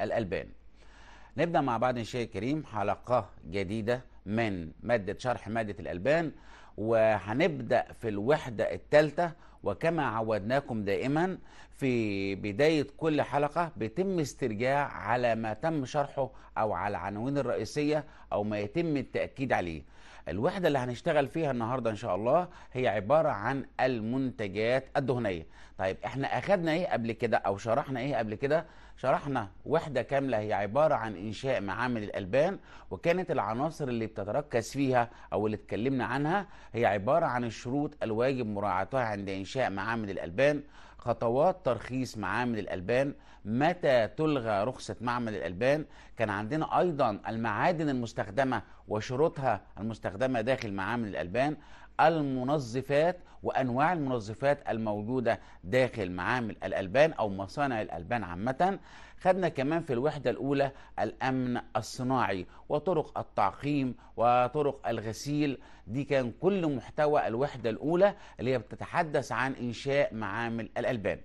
الألبان نبدأ مع بعض إن شاء كريم حلقة جديدة من مادة شرح مادة الألبان وهنبدأ في الوحدة الثالثة وكما عودناكم دائما في بداية كل حلقة بيتم استرجاع على ما تم شرحه أو على العناوين الرئيسية أو ما يتم التأكيد عليه الوحدة اللي هنشتغل فيها النهاردة إن شاء الله هي عبارة عن المنتجات الدهنية طيب إحنا أخدنا إيه قبل كده أو شرحنا إيه قبل كده شرحنا وحدة كاملة هي عبارة عن إنشاء معامل الألبان وكانت العناصر اللي بتتركز فيها أو اللي اتكلمنا عنها هي عبارة عن الشروط الواجب مراعاتها عند إنشاء معامل الألبان خطوات ترخيص معامل الألبان متى تلغى رخصة معمل الألبان كان عندنا أيضا المعادن المستخدمة وشروطها المستخدمة داخل معامل الألبان المنظفات وانواع المنظفات الموجوده داخل معامل الالبان او مصانع الالبان عامه خدنا كمان في الوحدة الأولى الأمن الصناعي وطرق التعقيم وطرق الغسيل دي كان كل محتوى الوحدة الأولى اللي هي بتتحدث عن إنشاء معامل الألبان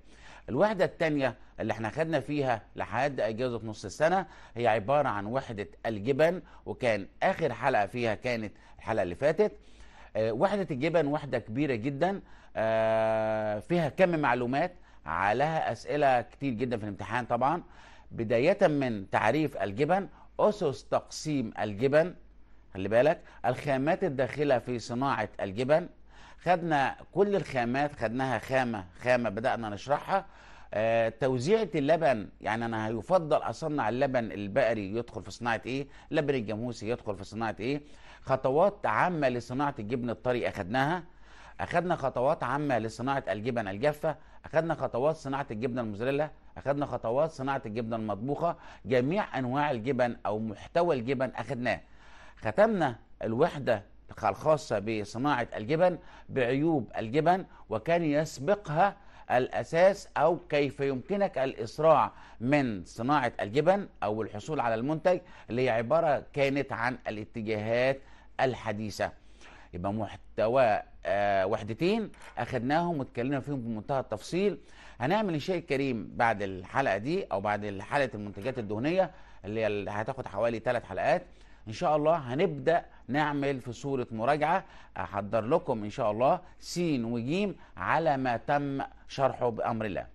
الوحدة الثانية اللي احنا خدنا فيها لحد اجازة نص السنة هي عبارة عن وحدة الجبن وكان اخر حلقة فيها كانت الحلقة اللي فاتت آه، وحده الجبن وحده كبيره جدا آه، فيها كم معلومات عليها اسئله كتير جدا في الامتحان طبعا بدايه من تعريف الجبن اسس تقسيم الجبن خلي بالك الخامات الداخله في صناعه الجبن خدنا كل الخامات خدناها خامه خامه بدانا نشرحها آه، توزيعة اللبن يعني أنا هيفضل أصنع اللبن البقري يدخل في صناعة إيه؟ لبن الجاموسي يدخل في صناعة إيه؟ خطوات عامه لصناعه الجبن الطري اخذناها اخذنا خطوات عامه لصناعه الجبن الجافه اخذنا خطوات صناعه الجبنه المزرلة اخذنا خطوات صناعه الجبنه المطبوخه جميع انواع الجبن او محتوى الجبن اخذناه ختمنا الوحده الخاصه بصناعه الجبن بعيوب الجبن وكان يسبقها الاساس او كيف يمكنك الاسراع من صناعه الجبن او الحصول على المنتج اللي هي عباره كانت عن الاتجاهات الحديثة يبقى محتوى آه، وحدتين أخذناهم واتكلمنا فيهم بمنتهى التفصيل هنعمل الشيء الكريم بعد الحلقة دي أو بعد حلقة المنتجات الدهنية اللي هتاخد حوالي ثلاث حلقات ان شاء الله هنبدا نعمل في صوره مراجعه احضر لكم ان شاء الله س وج على ما تم شرحه بامر الله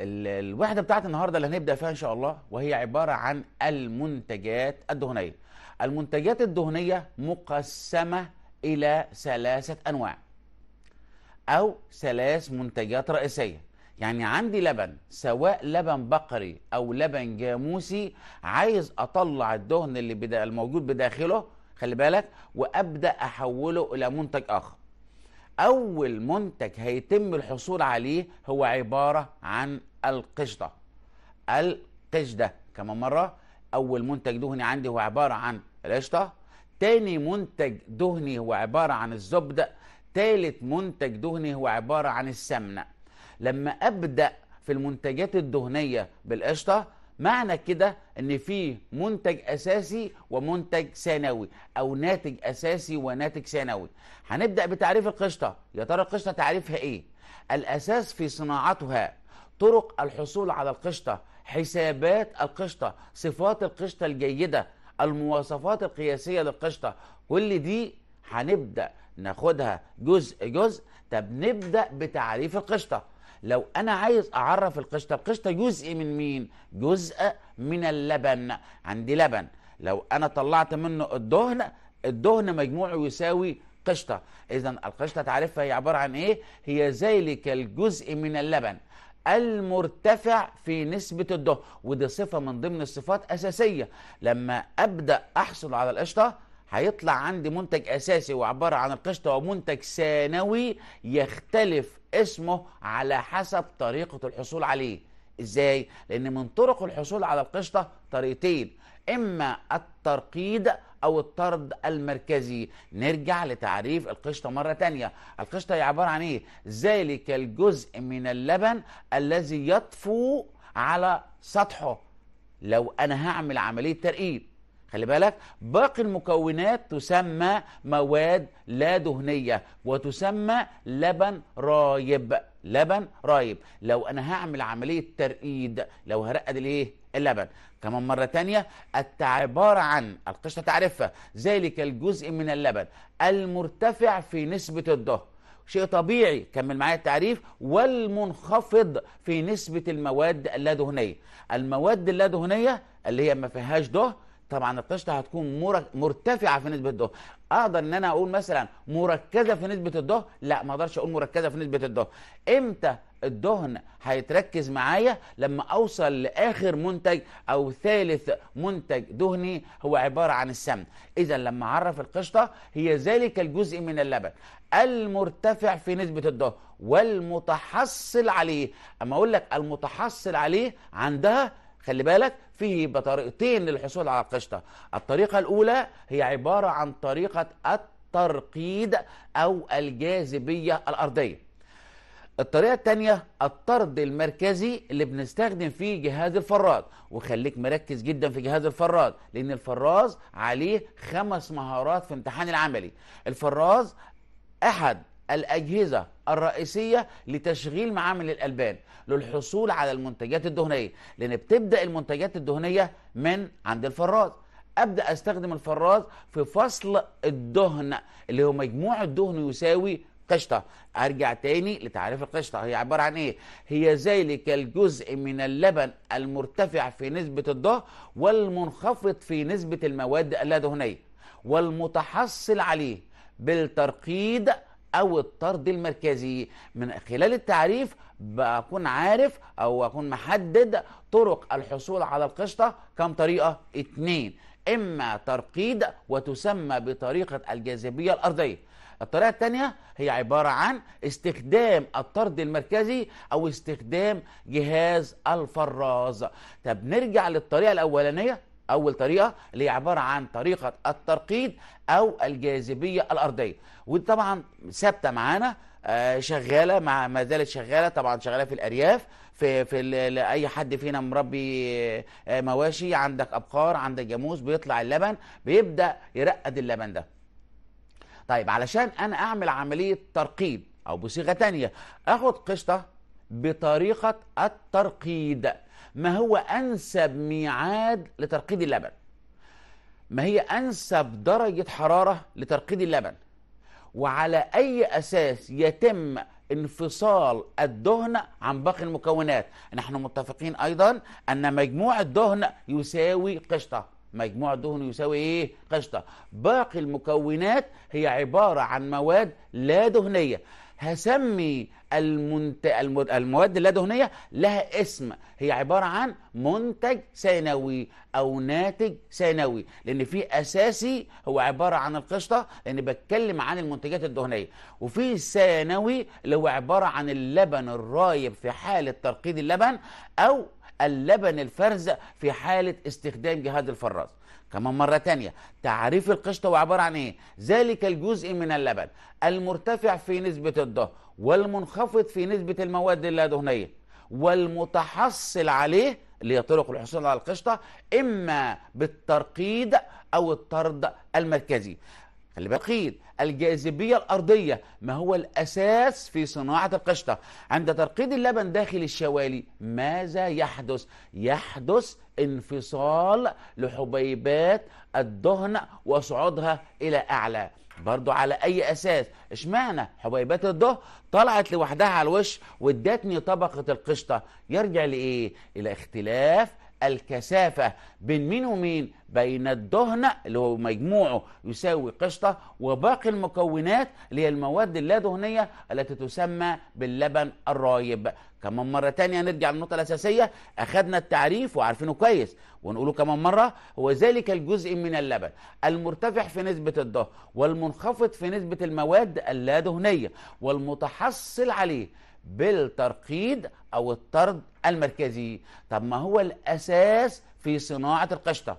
الوحده بتاعت النهارده اللي هنبدا فيها ان شاء الله وهي عباره عن المنتجات الدهنيه المنتجات الدهنية مقسمة إلى ثلاثة أنواع أو ثلاث منتجات رئيسية يعني عندي لبن سواء لبن بقري أو لبن جاموسي عايز أطلع الدهن اللي بدا الموجود بداخله خلي بالك وأبدأ أحوله إلى منتج آخر أول منتج هيتم الحصول عليه هو عبارة عن القشطة القشدة كمان مرة اول منتج دهني عندي هو عباره عن القشطه تاني منتج دهني هو عباره عن الزبده تالت منتج دهني هو عباره عن السمنه لما ابدا في المنتجات الدهنيه بالقشطه معنى كده ان في منتج اساسي ومنتج ثانوي او ناتج اساسي وناتج ثانوي هنبدا بتعريف القشطه يا ترى القشطه تعريفها ايه الاساس في صناعتها طرق الحصول على القشطه حسابات القشطة صفات القشطة الجيدة المواصفات القياسية للقشطة كل دي هنبدأ ناخدها جزء جزء طب نبدأ بتعريف القشطة لو أنا عايز أعرف القشطة القشطة جزء من مين؟ جزء من اللبن عندي لبن لو أنا طلعت منه الدهن الدهن مجموعه يساوي قشطة إذا القشطة تعريفها هي عبارة عن إيه؟ هي ذلك الجزء من اللبن المرتفع في نسبة الدهن ودي صفة من ضمن الصفات أساسية لما أبدأ أحصل على القشطة هيطلع عندي منتج أساسي وعبارة عن القشطة ومنتج ثانوي يختلف اسمه على حسب طريقة الحصول عليه إزاي؟ لأن من طرق الحصول على القشطة طريقتين إما الترقيد او الطرد المركزي نرجع لتعريف القشطه مره تانية القشطه هي عباره عن ايه ذلك الجزء من اللبن الذي يطفو على سطحه لو انا هعمل عمليه ترقيب خلي بالك باقي المكونات تسمى مواد لا دهنيه وتسمى لبن رايب لبن رايب لو انا هعمل عمليه ترقيد لو هرقد الايه اللبن كمان مره تانية العباره عن القشطه تعرفها ذلك الجزء من اللبن المرتفع في نسبه الدهن شيء طبيعي كمل معايا التعريف والمنخفض في نسبه المواد اللا دهنيه المواد اللا دهنيه اللي هي ما فيهاش دهن طبعا القشطه هتكون مرتفعه في نسبه الضغط اقدر ان انا اقول مثلا مركزه في نسبه الضغط لا ما اقدرش اقول مركزه في نسبه الضغط امتى الدهن هيتركز معايا لما اوصل لاخر منتج او ثالث منتج دهني هو عباره عن السمن اذا لما اعرف القشطه هي ذلك الجزء من اللبن المرتفع في نسبه الدهن والمتحصل عليه اما اقول لك المتحصل عليه عندها خلي بالك في طريقتين للحصول على القشطة الطريقة الأولى هي عبارة عن طريقة الترقيد أو الجاذبية الأرضية الطريقة الثانية الطرد المركزي اللي بنستخدم فيه جهاز الفراط وخليك مركز جدا في جهاز الفراط لأن الفراز عليه خمس مهارات في امتحان العملي الفراز أحد الأجهزة الرئيسية لتشغيل معامل الألبان للحصول على المنتجات الدهنية لأن بتبدأ المنتجات الدهنية من عند الفراز أبدأ أستخدم الفراز في فصل الدهن اللي هو مجموع الدهن يساوي قشطة أرجع تاني لتعريف القشطة هي عبارة عن إيه؟ هي ذلك الجزء من اللبن المرتفع في نسبة الدهن والمنخفض في نسبة المواد اللا دهنية والمتحصل عليه بالترقيد او الطرد المركزي من خلال التعريف بكون عارف او اكون محدد طرق الحصول على القشطه كم طريقه اتنين اما ترقيد وتسمى بطريقه الجاذبيه الارضيه الطريقه الثانيه هي عباره عن استخدام الطرد المركزي او استخدام جهاز الفراز طب نرجع للطريقه الاولانيه اول طريقه اللي هي عباره عن طريقه الترقيد او الجاذبيه الارضيه وطبعا ثابته معانا آه، شغاله مع ما زالت شغاله طبعا شغاله في الارياف في في اي حد فينا مربي آه، آه، مواشي عندك ابقار عندك جاموس بيطلع اللبن بيبدا يرقد اللبن ده طيب علشان انا اعمل عمليه ترقيد او بصيغه تانية اخد قشطه بطريقه الترقيد ما هو أنسب ميعاد لترقيد اللبن ما هي أنسب درجة حرارة لترقيد اللبن وعلى أي أساس يتم انفصال الدهن عن باقي المكونات نحن متفقين أيضا أن مجموع الدهن يساوي قشطة مجموع الدهن يساوي ايه قشطة باقي المكونات هي عبارة عن مواد لا دهنية هسمي المنت... المواد اللادهنيه لها اسم هي عباره عن منتج ثانوي او ناتج ثانوي لان في اساسي هو عباره عن القشطه لان بتكلم عن المنتجات الدهنيه وفي ثانوي اللي هو عباره عن اللبن الرايب في حاله ترقيد اللبن او اللبن الفرز في حاله استخدام جهاز الفراز كمان مرة تانية تعريف القشطة عبارة عن ايه ذلك الجزء من اللبن المرتفع في نسبة الدهن والمنخفض في نسبة المواد اللادهنية والمتحصل عليه اللي هي طرق الحصول على القشطة إما بالترقيد أو الطرد المركزي خلي بالك الجاذبية الأرضية ما هو الأساس في صناعة القشطة عند ترقيد اللبن داخل الشوالي ماذا يحدث؟ يحدث انفصال لحبيبات الدهن وصعودها إلى أعلى برضو على أي أساس اشمعنى حبيبات الدهن طلعت لوحدها على الوش وادتني طبقة القشطة يرجع لإيه؟ إلى اختلاف الكثافة بين مين ومين بين الدهن اللي هو مجموعه يساوي قشطة وباقي المكونات اللي هي المواد اللادهنية التي تسمى باللبن الرايب كمان مرة تانية نرجع للنقطة الأساسية أخذنا التعريف وعارفينه كويس ونقوله كمان مرة هو ذلك الجزء من اللبن المرتفع في نسبة الدهن والمنخفض في نسبة المواد اللادهنية والمتحصل عليه بالترقيد او الطرد المركزي طب ما هو الاساس في صناعه القشطه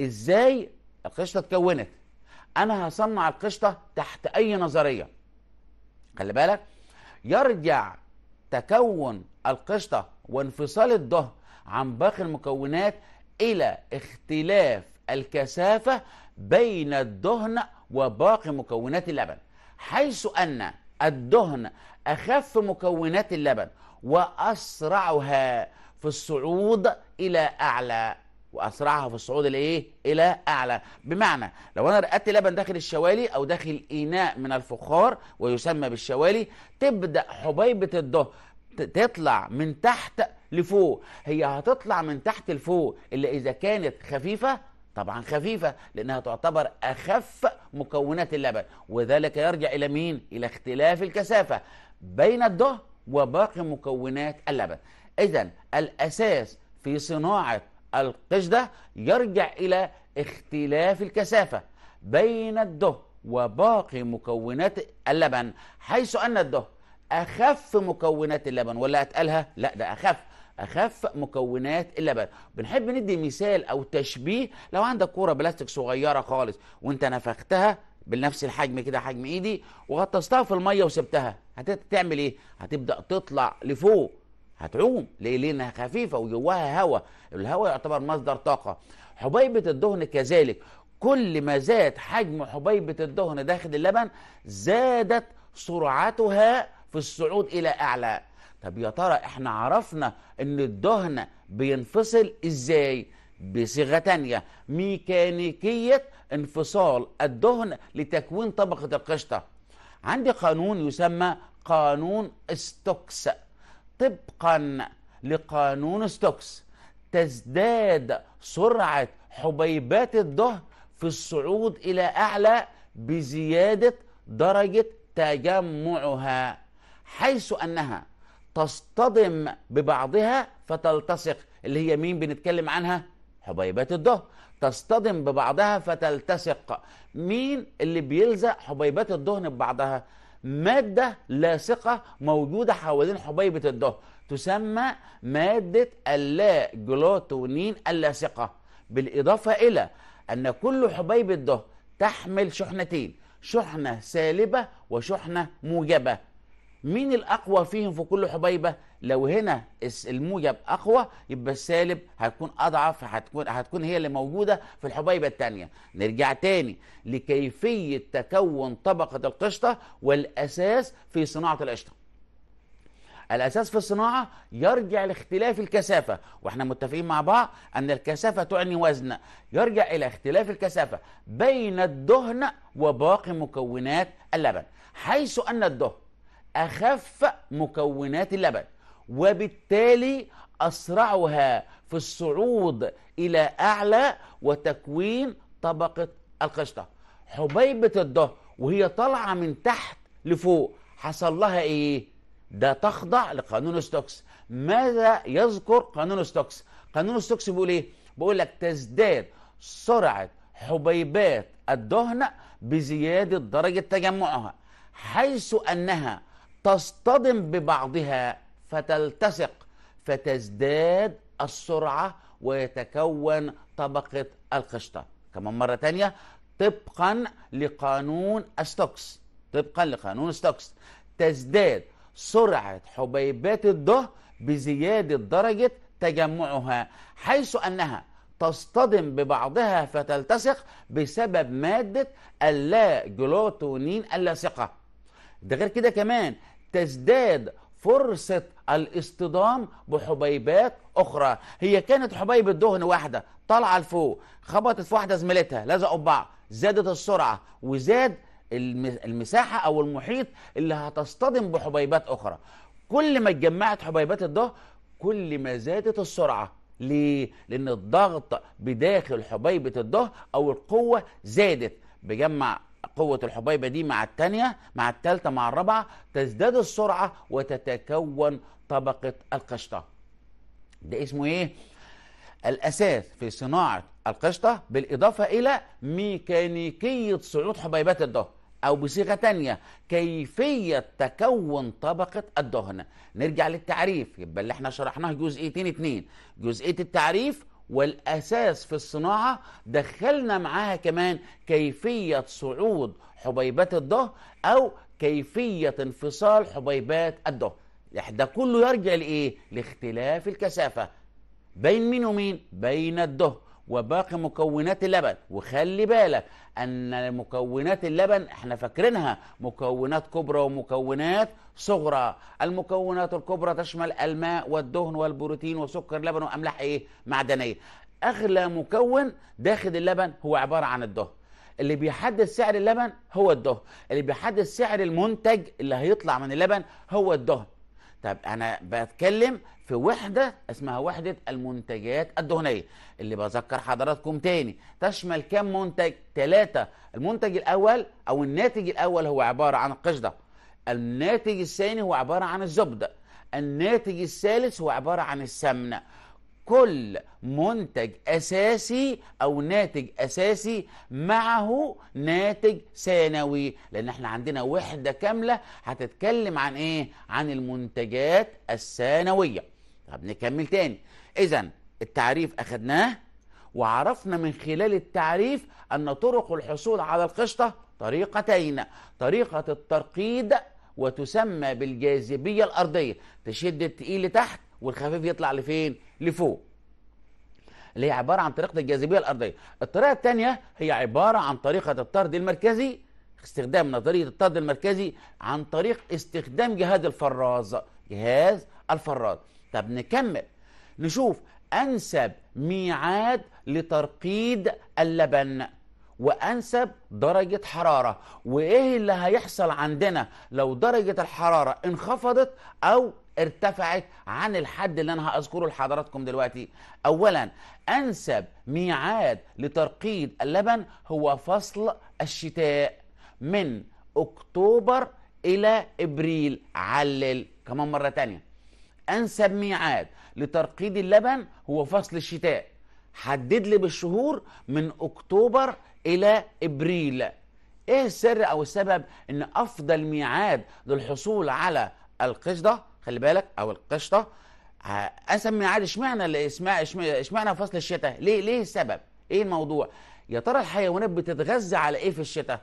ازاي القشطه اتكونت انا هصنع القشطه تحت اي نظريه خلي بالك يرجع تكون القشطه وانفصال الظهر عن باقي المكونات الى اختلاف الكثافه بين الدهن وباقي مكونات اللبن حيث ان الدهن أخف مكونات اللبن وأسرعها في الصعود إلى أعلى وأسرعها في الصعود لإيه؟ إلى أعلى بمعنى لو أنا رقدت لبن داخل الشوالي أو داخل إناء من الفخار ويسمى بالشوالي تبدأ حبيبة الدهن تطلع من تحت لفوق هي هتطلع من تحت لفوق إلا إذا كانت خفيفة طبعا خفيفة لأنها تعتبر أخف مكونات اللبن وذلك يرجع إلى مين؟ إلى اختلاف الكثافة بين الدهن وباقي مكونات اللبن إذا الأساس في صناعة القشدة يرجع إلى اختلاف الكثافة بين الدهن وباقي مكونات اللبن حيث أن الدهن أخف مكونات اللبن ولا أتقالها؟ لا ده أخف اخف مكونات اللبن بنحب ندي مثال او تشبيه لو عندك كوره بلاستيك صغيره خالص وانت نفختها بنفس الحجم كده حجم ايدي وغطستها في الميه وسبتها هتعمل ايه هتبدا تطلع لفوق هتعوم ليه لانها خفيفه وجواها هواء الهواء يعتبر مصدر طاقه حبيبه الدهن كذلك كل ما زاد حجم حبيبه الدهن داخل اللبن زادت سرعتها في الصعود الى اعلى طب يا ترى احنا عرفنا ان الدهن بينفصل ازاي بصيغه تانية ميكانيكيه انفصال الدهن لتكوين طبقه القشطه عندي قانون يسمى قانون ستوكس طبقا لقانون ستوكس تزداد سرعه حبيبات الدهن في الصعود الى اعلى بزياده درجه تجمعها حيث انها تصطدم ببعضها فتلتصق اللي هي مين بنتكلم عنها حبيبات الظهر تصطدم ببعضها فتلتصق مين اللي بيلزق حبيبات الدهن ببعضها مادة لاصقة موجودة حوالين حبيبة الدهن تسمى مادة اللا جلوتونين اللاصقة بالإضافة إلى أن كل حبيبة دهن تحمل شحنتين شحنة سالبة وشحنة موجبة مين الاقوى فيهم في كل حبيبه لو هنا الموجب اقوى يبقى السالب هتكون اضعف هتكون هتكون هي اللي موجوده في الحبيبه الثانيه نرجع تاني لكيفيه تكون طبقه القشطه والاساس في صناعه القشطه الاساس في الصناعه يرجع لاختلاف الكثافه واحنا متفقين مع بعض ان الكثافه تعني وزن يرجع الى اختلاف الكثافه بين الدهن وباقي مكونات اللبن حيث ان الدهن أخف مكونات اللبن وبالتالي أسرعها في الصعود إلى أعلى وتكوين طبقة القشطة حبيبة الظهر وهي طالعة من تحت لفوق حصل لها إيه؟ ده تخضع لقانون ستوكس ماذا يذكر قانون ستوكس؟ قانون ستوكس بيقول إيه؟ بيقول لك تزداد سرعة حبيبات الدهن بزيادة درجة تجمعها حيث أنها تصطدم ببعضها فتلتصق فتزداد السرعة ويتكون طبقة القشطة كمان مرة تانية طبقا لقانون ستوكس طبقا لقانون ستوكس تزداد سرعة حبيبات الضه بزيادة درجة تجمعها حيث أنها تصطدم ببعضها فتلتصق بسبب مادة اللا جلوتونين اللاصقة ده غير كده كمان تزداد فرصة الاصطدام بحبيبات أخرى هي كانت حبيبة دهن واحدة طالعة لفوق خبطت في واحدة زميلتها لزقوا ببعض زادت السرعة وزاد المساحة أو المحيط اللي هتصطدم بحبيبات أخرى كل ما اتجمعت حبيبات الدهن كل ما زادت السرعة ليه؟ لأن الضغط بداخل حبيبة الدهن أو القوة زادت بجمع قوة الحبيبة دي مع الثانية مع الثالثة مع الرابعة تزداد السرعة وتتكون طبقة القشطة ده اسمه ايه؟ الأساس في صناعة القشطة بالإضافة إلى ميكانيكية صعود حبيبات الدهن أو بصيغة تانية كيفية تكون طبقة الدهن نرجع للتعريف يبقى اللي احنا شرحناه جزئيتين اتنين جزئية التعريف والأساس في الصناعة دخلنا معاها كمان كيفية صعود حبيبات الظهر أو كيفية انفصال حبيبات الظهر ده كله يرجع لإيه؟ لاختلاف الكثافة بين مين ومين؟ بين الظهر وباقي مكونات اللبن وخلي بالك ان مكونات اللبن احنا فاكرينها مكونات كبرى ومكونات صغرى المكونات الكبرى تشمل الماء والدهن والبروتين وسكر لبن واملاح ايه معدنيه اغلى مكون داخل اللبن هو عباره عن الدهن اللي بيحدد سعر اللبن هو الدهن اللي بيحدد سعر المنتج اللي هيطلع من اللبن هو الدهن طب انا بتكلم في وحده اسمها وحده المنتجات الدهنيه اللي بذكر حضراتكم تاني تشمل كم منتج ثلاثه المنتج الاول او الناتج الاول هو عباره عن القشده الناتج الثاني هو عباره عن الزبده الناتج الثالث هو عباره عن السمنه كل منتج اساسي او ناتج اساسي معه ناتج ثانوي لان احنا عندنا وحده كامله هتتكلم عن ايه عن المنتجات الثانويه طب نكمل تاني اذا التعريف اخدناه وعرفنا من خلال التعريف ان طرق الحصول على القشطه طريقتين طريقه الترقيد وتسمى بالجاذبيه الارضيه تشد التقيل تحت والخفيف يطلع لفين لفوق اللي هي عباره عن طريقه الجاذبيه الارضيه الطريقه الثانيه هي عباره عن طريقه الطرد المركزي استخدام نظريه الطرد المركزي عن طريق استخدام جهاز الفراز جهاز الفراز طب نكمل نشوف انسب ميعاد لترقيد اللبن وانسب درجه حراره وايه اللي هيحصل عندنا لو درجه الحراره انخفضت او ارتفعت عن الحد اللي انا هذكره لحضراتكم دلوقتي اولا انسب ميعاد لترقيد اللبن هو فصل الشتاء من اكتوبر الى ابريل علل كمان مره تانية انسب ميعاد لترقيد اللبن هو فصل الشتاء حدد لي بالشهور من اكتوبر الى ابريل ايه السر او السبب ان افضل ميعاد للحصول على القشده خلي بالك او القشطه اسمي عاد اشمعنى اشمعنى فصل الشتاء ليه ليه السبب ايه الموضوع يا ترى الحيوانات بتتغذى على ايه في الشتاء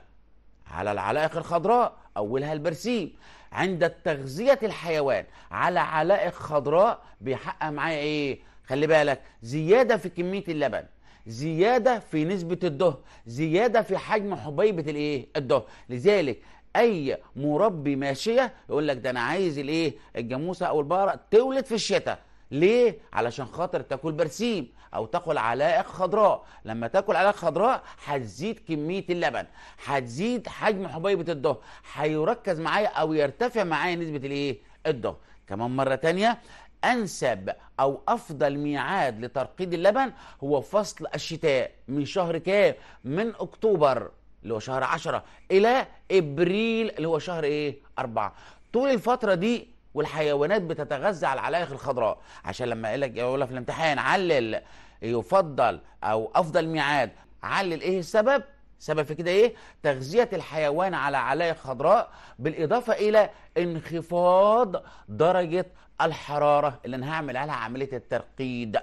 على العلائق الخضراء اولها البرسيم عند تغذيه الحيوان على علائق خضراء بيحقق معاه ايه خلي بالك زياده في كميه اللبن زياده في نسبه الدهر زياده في حجم حبيبه الايه الدهر لذلك اي مربي ماشيه يقول لك ده انا عايز الايه الجاموسه او البقره تولد في الشتاء ليه؟ علشان خاطر تاكل برسيم او تاكل علائق خضراء، لما تاكل علائق خضراء هتزيد كميه اللبن، هتزيد حجم حبيبه الضهر هيركز معايا او يرتفع معايا نسبه الايه؟ الضهر كمان مره تانية انسب او افضل ميعاد لترقيد اللبن هو فصل الشتاء من شهر كام؟ من اكتوبر اللي هو شهر 10 الى ابريل اللي هو شهر ايه 4 طول الفتره دي والحيوانات بتتغذى على العلائق الخضراء عشان لما يقول لك يقول في الامتحان علل يفضل او افضل ميعاد علل ايه السبب سبب في كده ايه تغذيه الحيوان على علائق خضراء بالاضافه الى انخفاض درجه الحراره اللي انا هعمل عليها عمليه الترقيد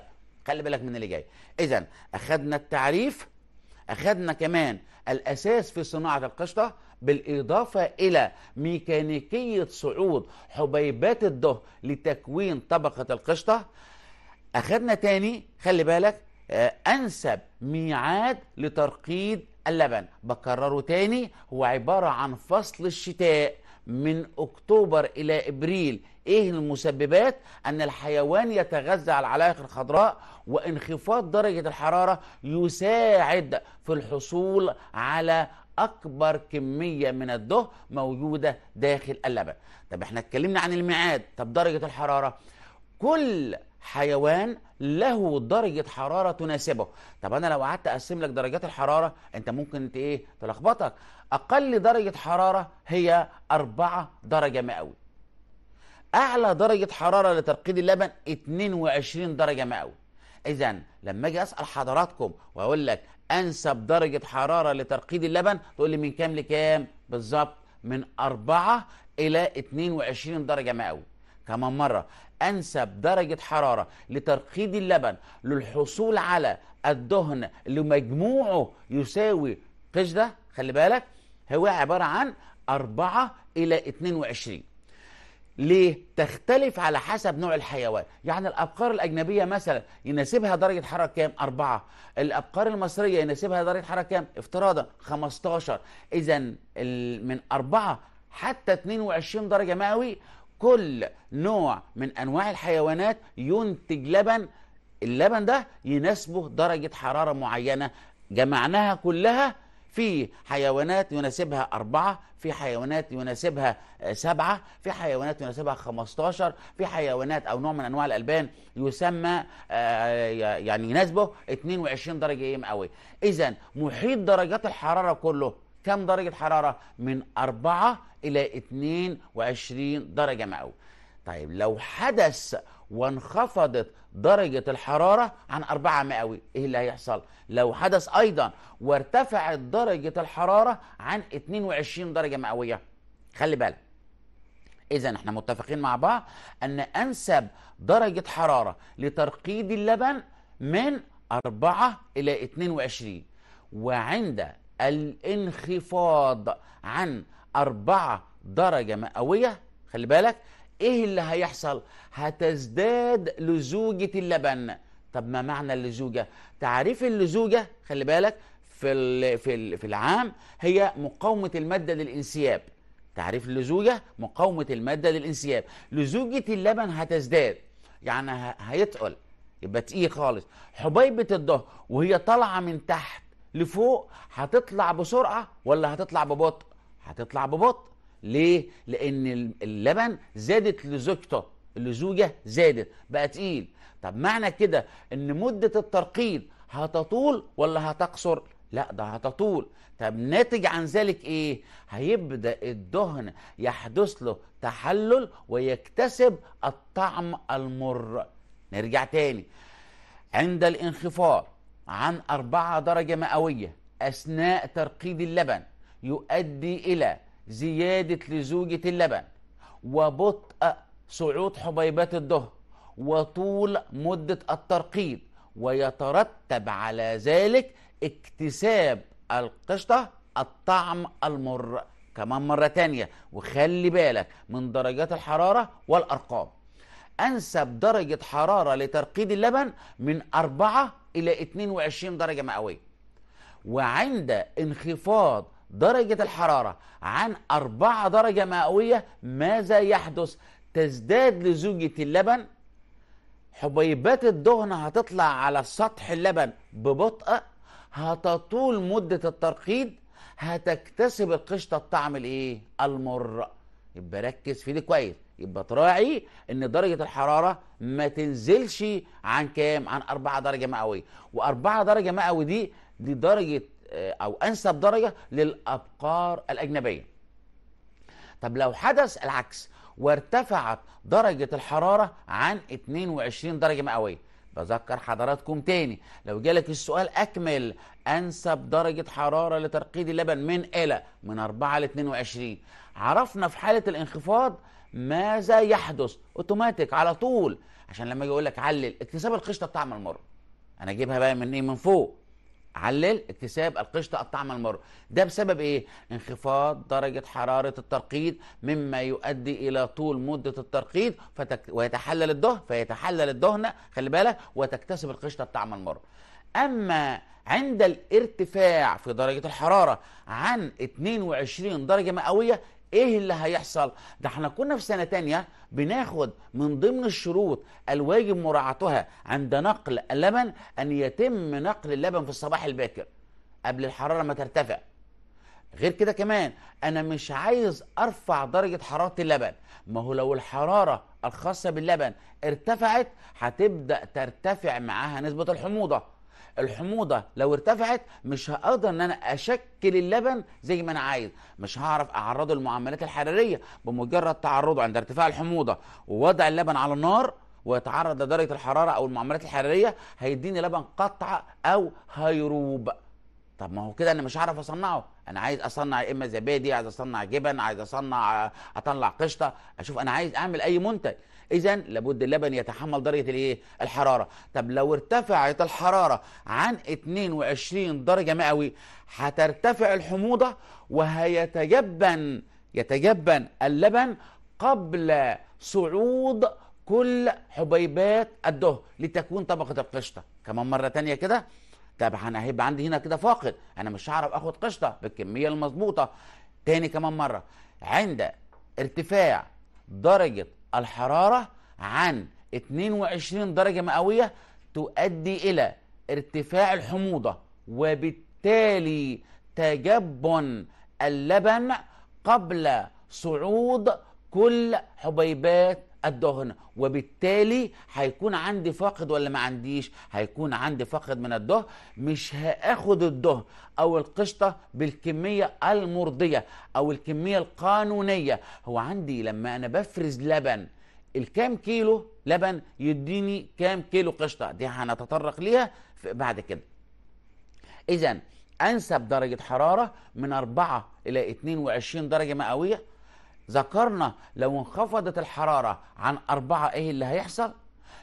خلي بالك من اللي جاي اذا اخذنا التعريف أخذنا كمان الأساس في صناعة القشطة بالإضافة إلى ميكانيكية صعود حبيبات الضه لتكوين طبقة القشطة أخذنا تاني خلي بالك آه، أنسب ميعاد لترقيد اللبن بكرره تاني هو عبارة عن فصل الشتاء من أكتوبر إلى إبريل ايه المسببات ان الحيوان يتغذى على العلائق الخضراء وانخفاض درجه الحراره يساعد في الحصول على اكبر كميه من الدهن موجوده داخل اللبن طب احنا اتكلمنا عن الميعاد طب درجه الحراره كل حيوان له درجة حرارة تناسبه طب أنا لو قعدت أقسم لك درجات الحرارة أنت ممكن إيه تلخبطك أقل درجة حرارة هي 4 درجة مئوي اعلى درجه حراره لترقيد اللبن 22 درجه مئويه اذا لما اجي اسال حضراتكم واقول لك انسب درجه حراره لترقيد اللبن تقول لي من كام لكام بالظبط من 4 الى 22 درجه مئويه كمان مره انسب درجه حراره لترقيد اللبن للحصول على الدهن اللي مجموعه يساوي قش ده خلي بالك هو عباره عن 4 الى 22 ليه؟ تختلف على حسب نوع الحيوان، يعني الأبقار الأجنبية مثلا يناسبها درجة حرارة كام؟ أربعة، الأبقار المصرية يناسبها درجة حرارة كام؟ افتراضا 15، إذا من أربعة حتى 22 درجة مئوي كل نوع من أنواع الحيوانات ينتج لبن، اللبن ده يناسبه درجة حرارة معينة، جمعناها كلها في حيوانات يناسبها أربعة في حيوانات يناسبها آه، سبعة في حيوانات يناسبها 15 في حيوانات أو نوع من أنواع الألبان يسمى آه، يعني يناسبه 22 درجة مئوية إذا محيط درجات الحرارة كله كم درجة حرارة؟ من 4 إلى 22 درجة مئوية طيب لو حدث وانخفضت درجة الحرارة عن 4 مئوي ايه اللي هيحصل لو حدث ايضا وارتفعت درجة الحرارة عن 22 درجة مئوية خلي بالك اذا احنا متفقين مع بعض ان انسب درجة حرارة لترقيد اللبن من 4 الى 22 وعند الانخفاض عن 4 درجة مئوية خلي بالك ايه اللي هيحصل هتزداد لزوجة اللبن طب ما معنى اللزوجة تعريف اللزوجة خلي بالك في ال في ال في العام هي مقاومة المادة للانسياب تعريف اللزوجة مقاومة المادة للانسياب لزوجة اللبن هتزداد يعني هيتقل يبقى تقيل خالص حبيبة الظهر وهي طالعة من تحت لفوق هتطلع بسرعة ولا هتطلع ببطء هتطلع ببطء ليه؟ لأن اللبن زادت لزوجته اللزوجة زادت بقى تقيل طب معنى كده إن مدة الترقيد هتطول ولا هتقصر؟ لا ده هتطول طب ناتج عن ذلك ايه هيبدا الدهن يحدث له تحلل ويكتسب الطعم المر نرجع تاني عند الانخفاض عن أربعة درجة مئوية أثناء ترقيد اللبن يؤدي إلى زيادة لزوجة اللبن وبطء صعود حبيبات الظهر وطول مدة الترقيد ويترتب على ذلك اكتساب القشطة الطعم المر كمان مرة تانية وخلي بالك من درجات الحرارة والأرقام أنسب درجة حرارة لترقيد اللبن من 4 إلى 22 درجة مئوية وعند انخفاض درجة الحرارة عن 4 درجة مئوية ماذا يحدث؟ تزداد لزوجة اللبن حبيبات الدهن هتطلع على سطح اللبن ببطء هتطول مدة الترقيد هتكتسب القشطة الطعم الايه؟ المر يبقى ركز في دي كويس يبقى تراعي ان درجة الحرارة ما تنزلش عن كام؟ عن 4 درجة مئوية و4 درجة مئوية دي دي درجة آه، او انسب درجه للابقار الاجنبيه طب لو حدث العكس وارتفعت درجه الحراره عن 22 درجه مئويه بذكر حضراتكم تاني لو جالك السؤال اكمل انسب درجه حراره لترقيد اللبن من الى من 4 ل 22 عرفنا في حاله الانخفاض ماذا يحدث اوتوماتيك على طول عشان لما يقولك لك علل اكتساب القشطه بتاع المر انا اجيبها بقى من ايه من فوق علل اكتساب القشطة الطعم المر ده بسبب ايه انخفاض درجة حرارة الترقيد مما يؤدي الى طول مدة الترقيد فتك... ويتحلل الدهن فيتحلل الدهنة خلي بالك وتكتسب القشطة الطعم المر اما عند الارتفاع في درجة الحرارة عن 22 درجة مئوية ايه اللي هيحصل ده احنا كنا في سنه تانية بناخد من ضمن الشروط الواجب مراعاتها عند نقل اللبن ان يتم نقل اللبن في الصباح الباكر قبل الحراره ما ترتفع غير كده كمان انا مش عايز ارفع درجه حراره اللبن ما هو لو الحراره الخاصه باللبن ارتفعت هتبدا ترتفع معاها نسبه الحموضه الحموضه لو ارتفعت مش هقدر ان انا اشكل اللبن زي ما انا عايز مش هعرف اعرضه للمعاملات الحراريه بمجرد تعرضه عند ارتفاع الحموضه ووضع اللبن على النار ويتعرض لدرجه الحراره او المعاملات الحراريه هيديني لبن قطعه او هيروب طب ما هو كده انا مش هعرف اصنعه انا عايز اصنع اما زبادي عايز اصنع جبن عايز اصنع آه، اطلع قشطه اشوف انا عايز اعمل اي منتج اذا لابد اللبن يتحمل درجه الايه الحراره طب لو ارتفعت الحراره عن 22 درجه مئوي هترتفع الحموضه وهيتجبن يتجبن اللبن قبل صعود كل حبيبات الدهن لتكون طبقه القشطه كمان مره تانية كده طب انا هيبقى عندي هنا كده فاقد انا مش هعرف اخد قشطه بالكميه المظبوطه تاني كمان مره عند ارتفاع درجه الحرارة عن 22 درجة مئوية تؤدي إلى ارتفاع الحموضة وبالتالي تجبن اللبن قبل صعود كل حبيبات الدهن وبالتالي هيكون عندي فاقد ولا ما عنديش هيكون عندي فاقد من الدهن مش هاخد الدهن او القشطه بالكميه المرضيه او الكميه القانونيه هو عندي لما انا بفرز لبن الكام كيلو لبن يديني كام كيلو قشطه دي هنتطرق ليها بعد كده اذا انسب درجه حراره من 4 الى 22 درجه مئويه ذكرنا لو انخفضت الحرارة عن أربعة إيه اللي هيحصل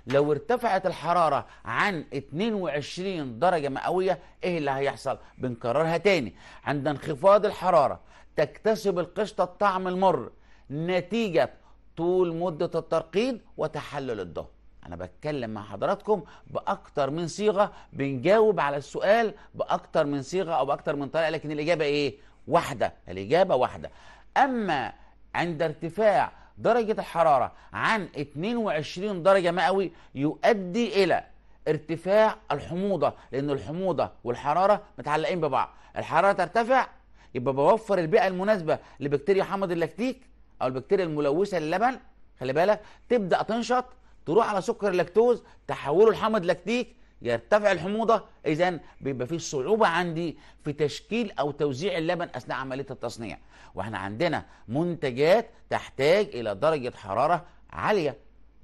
لو ارتفعت الحرارة عن 22 درجة مئوية إيه اللي هيحصل بنكررها تاني عند انخفاض الحرارة تكتسب القشطة الطعم المر نتيجة طول مدة الترقيد وتحلل الضوء أنا بتكلم مع حضراتكم بأكتر من صيغة بنجاوب على السؤال بأكتر من صيغة أو بأكتر من طريقة لكن الإجابة إيه؟ واحدة الإجابة واحدة أما عند ارتفاع درجة الحرارة عن 22 درجة مئوي يؤدي إلى ارتفاع الحموضة لأن الحموضة والحرارة متعلقين ببعض الحرارة ترتفع يبقى بوفر البيئة المناسبة لبكتيريا حمض اللاكتيك أو البكتيريا الملوثة للبن خلي بالك تبدأ تنشط تروح على سكر اللاكتوز تحوله لحمض لاكتيك يرتفع الحموضه اذا بيبقى في صعوبه عندي في تشكيل او توزيع اللبن اثناء عمليه التصنيع واحنا عندنا منتجات تحتاج الى درجه حراره عاليه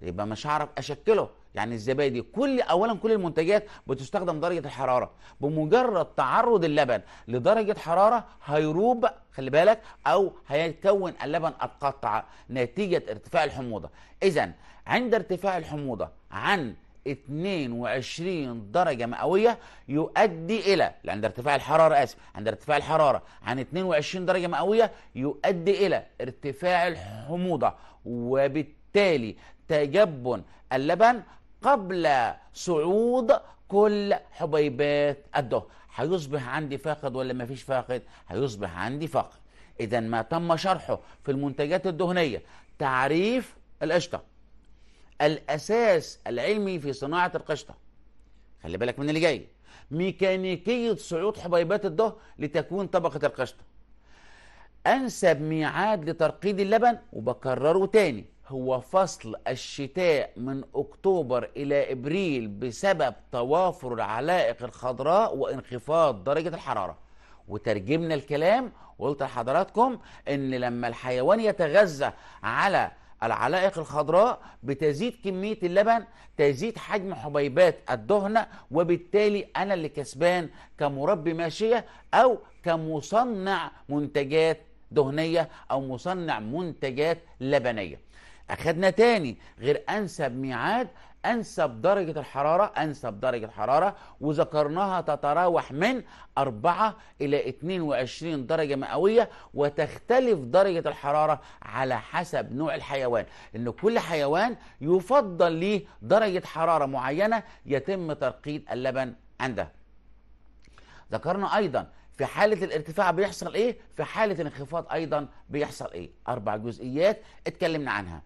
يبقى مش هعرف اشكله يعني الزبادي كل اولا كل المنتجات بتستخدم درجه الحراره بمجرد تعرض اللبن لدرجه حراره هيروب خلي بالك او هيكون اللبن قد نتيجه ارتفاع الحموضه اذا عند ارتفاع الحموضه عن 22 درجة مئوية يؤدي إلى لأن ارتفاع الحرارة آسف عند ارتفاع الحرارة عن 22 درجة مئوية يؤدي إلى ارتفاع الحموضة وبالتالي تجبن اللبن قبل صعود كل حبيبات الدهن هيصبح عندي فاقد ولا ما فيش فاقد هيصبح عندي فاقد إذا ما تم شرحه في المنتجات الدهنية تعريف القشطة الأساس العلمي في صناعة القشطة خلي بالك من اللي جاي ميكانيكية صعود حبيبات الضهر لتكوين طبقة القشطة أنسب ميعاد لترقيد اللبن وبكرره تاني هو فصل الشتاء من أكتوبر إلى إبريل بسبب توافر العلائق الخضراء وانخفاض درجة الحرارة وترجمنا الكلام وقلت لحضراتكم إن لما الحيوان يتغذى على العلائق الخضراء بتزيد كمية اللبن تزيد حجم حبيبات الدهنة وبالتالي أنا اللي كسبان كمربي ماشية أو كمصنع منتجات دهنية أو مصنع منتجات لبنية اخدنا تاني غير انسب ميعاد انسب درجه الحراره انسب درجه الحراره وذكرناها تتراوح من 4 الى 22 درجه مئويه وتختلف درجه الحراره على حسب نوع الحيوان ان كل حيوان يفضل ليه درجه حراره معينه يتم ترقيد اللبن عندها ذكرنا ايضا في حالة الارتفاع بيحصل ايه؟ في حالة الانخفاض ايضا بيحصل ايه؟ اربع جزئيات اتكلمنا عنها.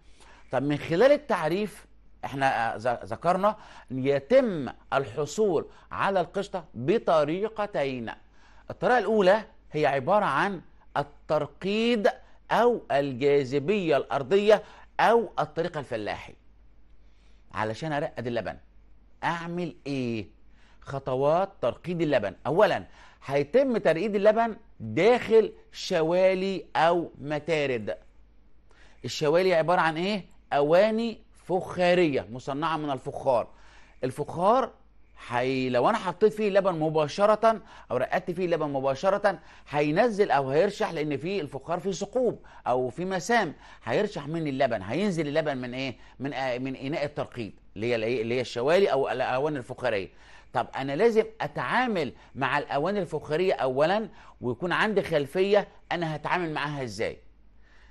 طب من خلال التعريف احنا ذكرنا يتم الحصول على القشطه بطريقتين الطريقه الاولى هي عباره عن الترقيد او الجاذبيه الارضيه او الطريقه الفلاحي علشان ارقد اللبن اعمل ايه خطوات ترقيد اللبن اولا هيتم ترقيد اللبن داخل شوالي او متارد الشوالي عباره عن ايه اواني فخاريه مصنعه من الفخار الفخار حي لو انا حطيت فيه لبن مباشره او رقدت فيه لبن مباشره هينزل او هيرشح لان في الفخار فيه ثقوب او في مسام هيرشح مني اللبن هينزل اللبن من ايه من آه من اناء الترقيد اللي هي اللي هي الشوالي او الاواني الفخاريه طب انا لازم اتعامل مع الاواني الفخاريه اولا ويكون عندي خلفيه انا هتعامل معاها ازاي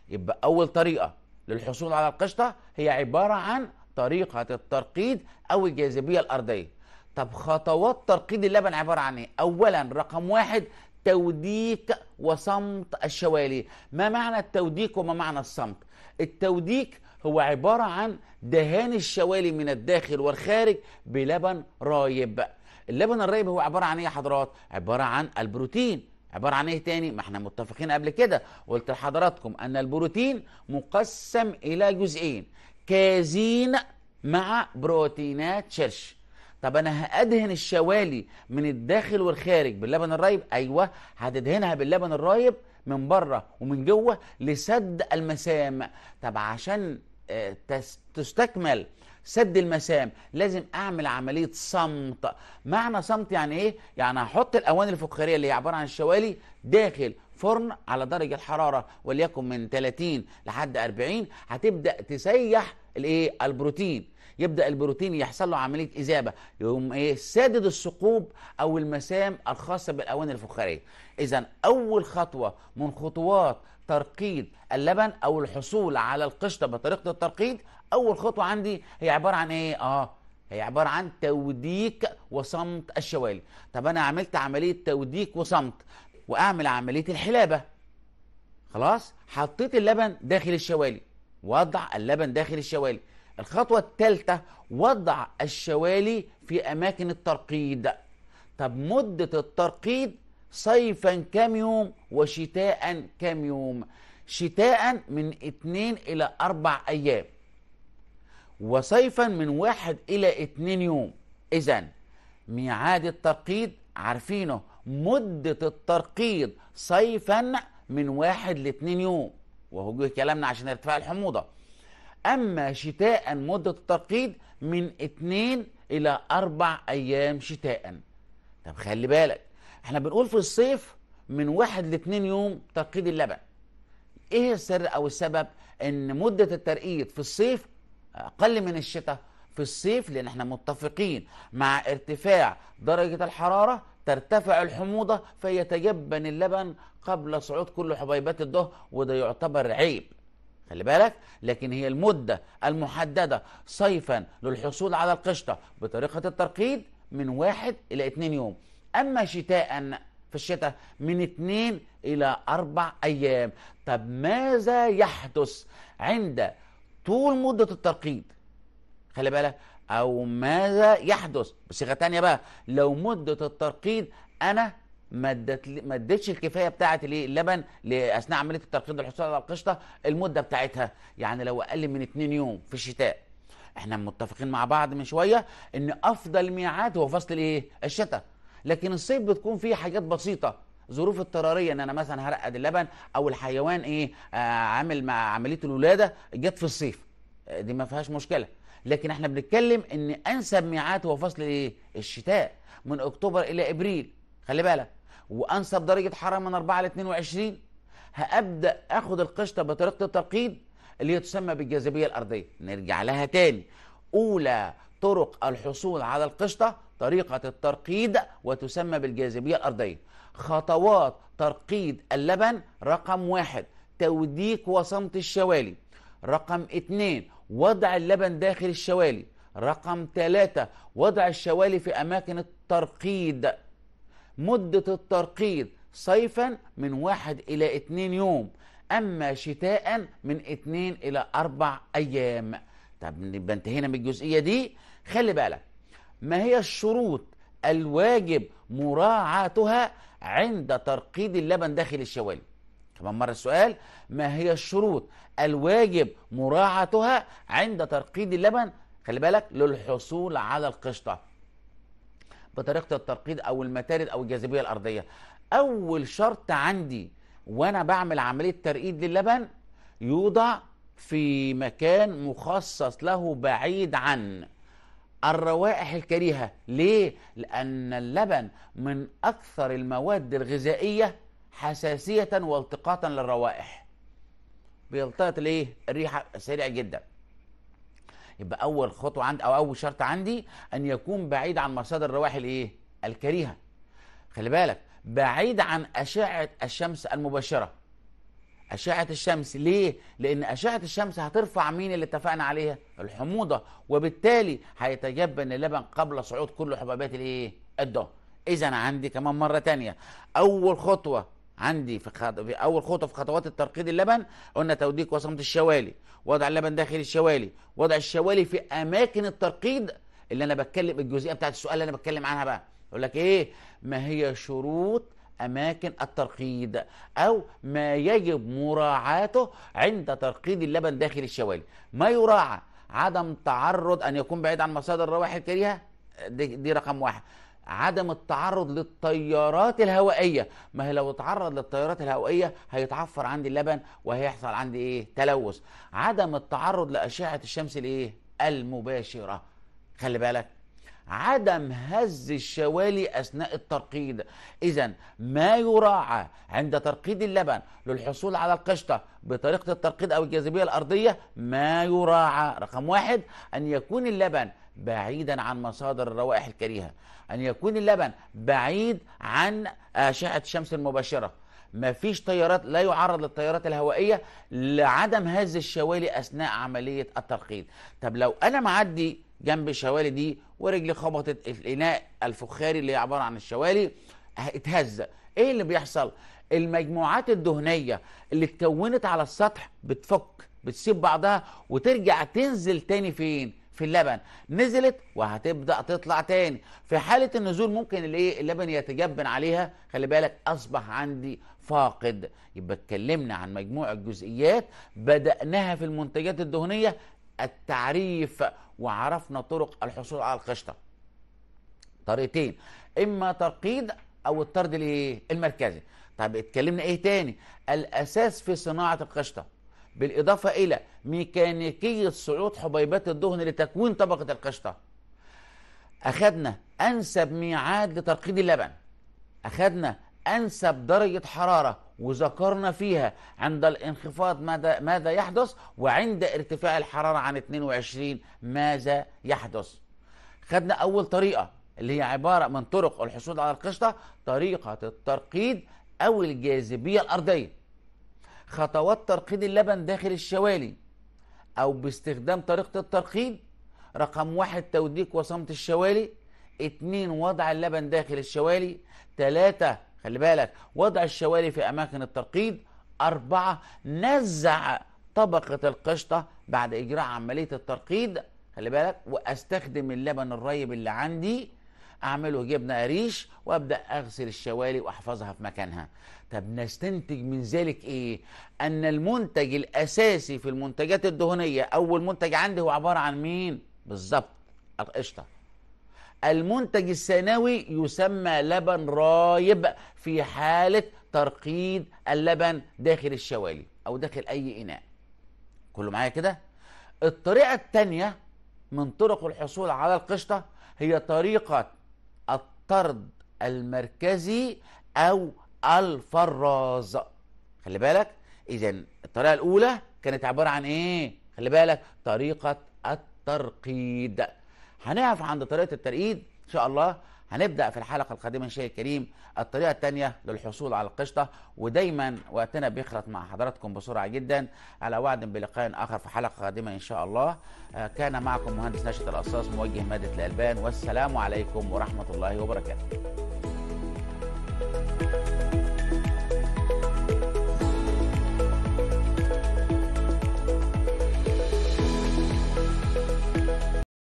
يبقى اول طريقه للحصول على القشطة هي عبارة عن طريقة الترقيد أو الجاذبية الأرضية طب خطوات ترقيد اللبن عبارة عن إيه؟ أولا رقم واحد توديك وصمت الشوالي ما معنى التوديك وما معنى الصمت التوديك هو عبارة عن دهان الشوالي من الداخل والخارج بلبن رايب اللبن الرايب هو عبارة عن ايه يا حضرات عبارة عن البروتين عبارة عن ايه تاني؟ ما احنا متفقين قبل كده قلت لحضراتكم ان البروتين مقسم الى جزئين كازين مع بروتينات شرش طب انا هادهن الشوالي من الداخل والخارج باللبن الرايب ايوه هتدهنها باللبن الرايب من بره ومن جوه لسد المسام طب عشان آه، تستكمل سد المسام لازم اعمل عمليه صمت معنى صمت يعني ايه يعني هحط الاواني الفخاريه اللي هي عباره عن الشوالي داخل فرن على درجه الحراره وليكن من 30 لحد 40 هتبدا تسيح الايه البروتين يبدا البروتين يحصل له عمليه اذابه يقوم ايه سادد الثقوب او المسام الخاصه بالاواني الفخاريه اذا اول خطوه من خطوات ترقيد اللبن او الحصول على القشطه بطريقه الترقيد اول خطوه عندي هي عباره عن ايه اه هي عباره عن توديك وصمت الشوالي طب انا عملت عمليه توديك وصمت واعمل عمليه الحلابه خلاص حطيت اللبن داخل الشوالي وضع اللبن داخل الشوالي الخطوة الثالثة وضع الشوالي في أماكن الترقيد طب مدة الترقيد صيفا كم يوم وشتاء كم يوم شتاء من اتنين إلى أربع أيام وصيفا من واحد إلى اتنين يوم إذا ميعاد الترقيد عارفينه مدة الترقيد صيفا من واحد لاتنين يوم وهو كلامنا عشان ارتفاع الحموضة أما شتاء مدة الترقيد من اتنين إلى أربع أيام شتاء طب خلي بالك احنا بنقول في الصيف من واحد لاتنين يوم ترقيد اللبن ايه السر او السبب ان مدة الترقيد في الصيف اقل من الشتاء في الصيف لان احنا متفقين مع ارتفاع درجه الحراره ترتفع الحموضه فيتجبن اللبن قبل صعود كل حبيبات الدهر وده يعتبر عيب خلي بالك لكن هي المده المحدده صيفا للحصول على القشطه بطريقه الترقيد من واحد الى اتنين يوم اما شتاء في الشتاء من اتنين الى اربع ايام طب ماذا يحدث عند طول مدة الترقيد خلي بالك أو ماذا يحدث بصيغة تانية بقى لو مدة الترقيد أنا ما اديتش ما الكفايه بتاعه الايه اللبن اثناء عمليه الترقيد للحصول على القشطه المده بتاعتها يعني لو اقل من اثنين يوم في الشتاء احنا متفقين مع بعض من شويه ان افضل ميعاد هو فصل الايه الشتاء لكن الصيف بتكون فيه حاجات بسيطه ظروف اضطراريه ان انا مثلا هرقد اللبن او الحيوان ايه آه، عامل مع عمليه الولاده جت في الصيف آه، دي ما فيهاش مشكله لكن احنا بنتكلم ان انسب ميعاد هو فصل ايه الشتاء من اكتوبر الى ابريل خلي بالك وانسب درجه حراره من 4 ل 22 هابدا اخد القشطه بطريقه الترقيد اللي هي تسمى بالجاذبيه الارضيه نرجع لها تاني اولى طرق الحصول على القشطه طريقه الترقيد وتسمى بالجاذبيه الارضيه خطوات ترقيد اللبن رقم واحد توديك وصمت الشوالي رقم اتنين وضع اللبن داخل الشوالي رقم ثلاثة وضع الشوالي في أماكن الترقيد مدة الترقيد صيفا من واحد إلى اتنين يوم أما شتاء من اتنين إلى أربع أيام طب نبقى انتهينا من الجزئية دي خلي بالك ما هي الشروط الواجب مراعاتها عند ترقيد اللبن داخل الشوال كمان مرة السؤال ما هي الشروط الواجب مراعاتها عند ترقيد اللبن خلي بالك للحصول على القشطة بطريقة الترقيد أو المتارد أو الجاذبية الأرضية أول شرط عندي وأنا بعمل عملية ترقيد للبن يوضع في مكان مخصص له بعيد عن الروائح الكريهة ليه؟ لأن اللبن من أكثر المواد الغذائية حساسية والتقاطا للروائح بيلتقط ليه؟ الريحة سريع جدا يبقى أول خطوة عند أو أول شرط عندي أن يكون بعيد عن مصادر الروائح الإيه؟ الكريهة خلي بالك بعيد عن أشعة الشمس المباشرة أشعة الشمس ليه؟ لأن أشعة الشمس هترفع مين اللي اتفقنا عليها؟ الحموضة وبالتالي هيتجبن اللبن قبل صعود كل حبابات الإيه؟ الدهن إذا عندي كمان مرة تانية أول خطوة عندي في, خط... في أول خطوة في خطوات الترقيد اللبن قلنا توديك وصمة الشوالي وضع اللبن داخل الشوالي وضع الشوالي في أماكن الترقيد اللي أنا بتكلم الجزئية بتاعت السؤال اللي أنا بتكلم عنها بقى يقول لك إيه؟ ما هي شروط أماكن الترقيد أو ما يجب مراعاته عند ترقيد اللبن داخل الشوالي ما يراعى عدم تعرض أن يكون بعيد عن مصادر الروائح الكريهة دي, دي رقم واحد عدم التعرض للتيارات الهوائية ما هي لو اتعرض للتيارات الهوائية هيتعفر عندي اللبن وهيحصل عندي ايه تلوث عدم التعرض لأشعة الشمس الايه المباشرة خلي بالك عدم هز الشوالي أثناء الترقيد إذا ما يراعى عند ترقيد اللبن للحصول على القشطة بطريقة الترقيد أو الجاذبية الأرضية ما يراعى رقم واحد أن يكون اللبن بعيدا عن مصادر الروائح الكريهة أن يكون اللبن بعيد عن أشعة الشمس المباشرة مفيش تيارات لا يعرض للتيارات الهوائية لعدم هز الشوالي أثناء عملية الترقيد طب لو أنا معدي جنب الشوالي دي ورجلي خبطت الاناء الفخاري اللي عباره عن الشوالي اتهز ايه اللي بيحصل المجموعات الدهنيه اللي اتكونت على السطح بتفك بتسيب بعضها وترجع تنزل تاني فين في اللبن نزلت وهتبدا تطلع تاني في حاله النزول ممكن الايه اللبن يتجبن عليها خلي بالك اصبح عندي فاقد يبقى اتكلمنا عن مجموعه جزئيات بداناها في المنتجات الدهنيه التعريف وعرفنا طرق الحصول على القشطه طريقتين اما ترقيد او الطرد الايه المركزي طب اتكلمنا ايه تاني الاساس في صناعه القشطه بالاضافه الى ميكانيكيه صعود حبيبات الدهن لتكوين طبقه القشطه اخذنا انسب ميعاد لترقيد اللبن اخذنا أنسب درجة حرارة وذكرنا فيها عند الانخفاض ماذا, ماذا يحدث وعند ارتفاع الحرارة عن 22 ماذا يحدث خدنا أول طريقة اللي هي عبارة من طرق الحصول على القشطة طريقة الترقيد أو الجاذبية الأرضية خطوات ترقيد اللبن داخل الشوالي أو باستخدام طريقة الترقيد رقم واحد توديك وصمت الشوالي اتنين وضع اللبن داخل الشوالي تلاتة خلي بالك وضع الشوالي في أماكن الترقيد أربعة نزع طبقة القشطة بعد إجراء عملية الترقيد خلي بالك وأستخدم اللبن الريب اللي عندي أعمله جبنة قريش وأبدأ أغسل الشوالي وأحفظها في مكانها طب نستنتج من ذلك إيه؟ أن المنتج الأساسي في المنتجات الدهنية أول منتج عندي هو عبارة عن مين؟ بالظبط القشطة المنتج الثانوي يسمى لبن رايب في حالة ترقيد اللبن داخل الشوالي أو داخل أي إناء كله معايا كده الطريقة الثانية من طرق الحصول على القشطة هي طريقة الطرد المركزي أو الفراز خلي بالك إذا الطريقة الأولى كانت عبارة عن إيه؟ خلي بالك طريقة الترقيد هنقف عند طريقه الترقيد ان شاء الله هنبدا في الحلقه القادمه ان شاء الكريم الطريقه الثانيه للحصول على القشطه ودايما وقتنا بيخلط مع حضراتكم بسرعه جدا على وعد بلقاء اخر في حلقه قادمه ان شاء الله آه، كان معكم مهندس نشط الاصاص موجه ماده الالبان والسلام عليكم ورحمه الله وبركاته